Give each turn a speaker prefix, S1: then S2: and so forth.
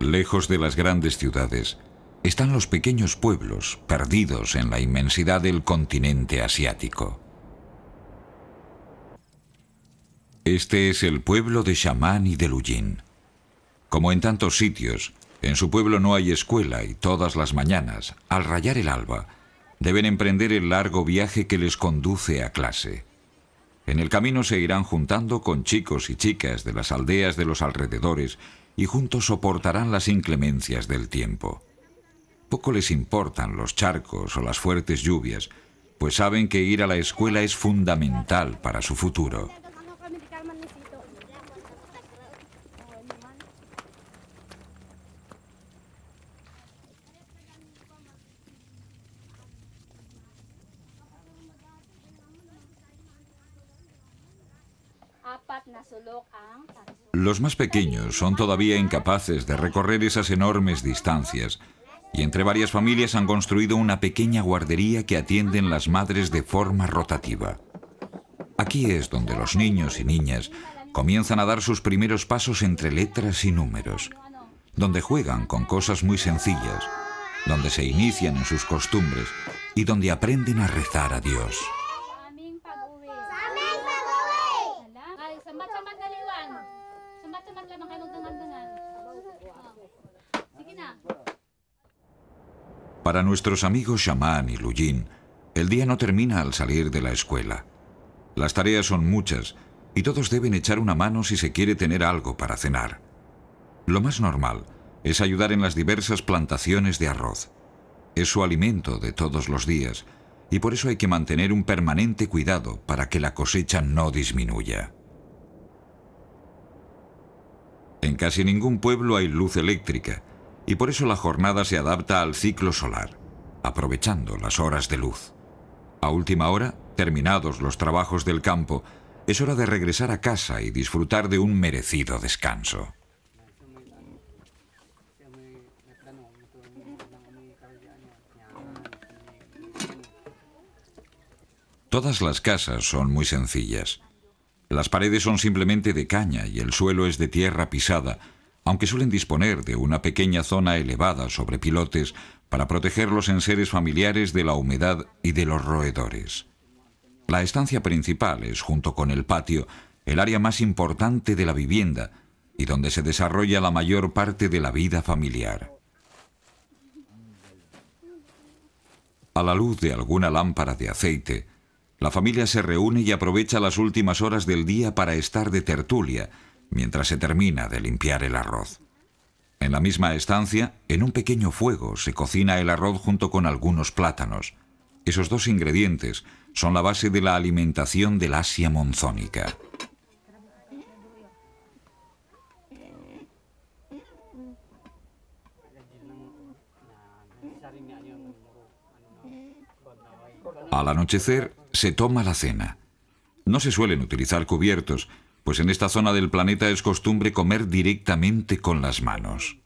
S1: Lejos de las grandes ciudades están los pequeños pueblos perdidos en la inmensidad del continente asiático. Este es el pueblo de Shaman y de Lujin. Como en tantos sitios, en su pueblo no hay escuela y todas las mañanas, al rayar el alba, deben emprender el largo viaje que les conduce a clase. En el camino se irán juntando con chicos y chicas de las aldeas de los alrededores y juntos soportarán las inclemencias del tiempo. Poco les importan los charcos o las fuertes lluvias, pues saben que ir a la escuela es fundamental para su futuro. Los más pequeños son todavía incapaces de recorrer esas enormes distancias y entre varias familias han construido una pequeña guardería que atienden las madres de forma rotativa. Aquí es donde los niños y niñas comienzan a dar sus primeros pasos entre letras y números, donde juegan con cosas muy sencillas, donde se inician en sus costumbres y donde aprenden a rezar a Dios. Oh. Para nuestros amigos Shaman y Lujin, el día no termina al salir de la escuela. Las tareas son muchas y todos deben echar una mano si se quiere tener algo para cenar. Lo más normal es ayudar en las diversas plantaciones de arroz. Es su alimento de todos los días y por eso hay que mantener un permanente cuidado para que la cosecha no disminuya. En casi ningún pueblo hay luz eléctrica y por eso la jornada se adapta al ciclo solar, aprovechando las horas de luz. A última hora, terminados los trabajos del campo, es hora de regresar a casa y disfrutar de un merecido descanso. Todas las casas son muy sencillas. Las paredes son simplemente de caña y el suelo es de tierra pisada, aunque suelen disponer de una pequeña zona elevada sobre pilotes para proteger los enseres familiares de la humedad y de los roedores. La estancia principal es, junto con el patio, el área más importante de la vivienda y donde se desarrolla la mayor parte de la vida familiar. A la luz de alguna lámpara de aceite, la familia se reúne y aprovecha las últimas horas del día para estar de tertulia, mientras se termina de limpiar el arroz. En la misma estancia, en un pequeño fuego, se cocina el arroz junto con algunos plátanos. Esos dos ingredientes son la base de la alimentación del Asia monzónica. Al anochecer se toma la cena. No se suelen utilizar cubiertos, pues en esta zona del planeta es costumbre comer directamente con las manos.